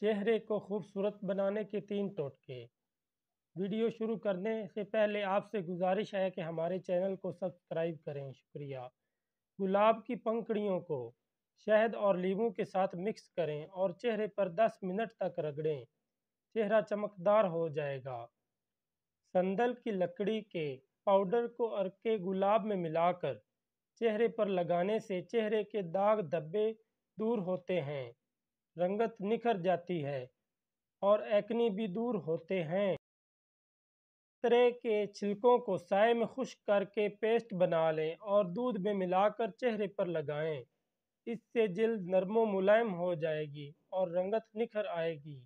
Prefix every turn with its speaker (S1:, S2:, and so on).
S1: चेहरे को खूबसूरत बनाने के तीन टोटके वीडियो शुरू करने से पहले आपसे गुजारिश है कि हमारे चैनल को सब्सक्राइब करें शुक्रिया गुलाब की पंखड़ियों को शहद और लीबू के साथ मिक्स करें और चेहरे पर 10 मिनट तक रगड़ें चेहरा चमकदार हो जाएगा संदल की लकड़ी के पाउडर को अर्के गुलाब में मिलाकर चेहरे पर लगाने से चेहरे के दाग धब्बे दूर होते हैं रंगत निखर जाती है और एक्नी भी दूर होते हैं तरह के छिलकों को साय में खुश करके पेस्ट बना लें और दूध में मिलाकर चेहरे पर लगाएं। इससे जल्द नरमो मुलायम हो जाएगी और रंगत निखर आएगी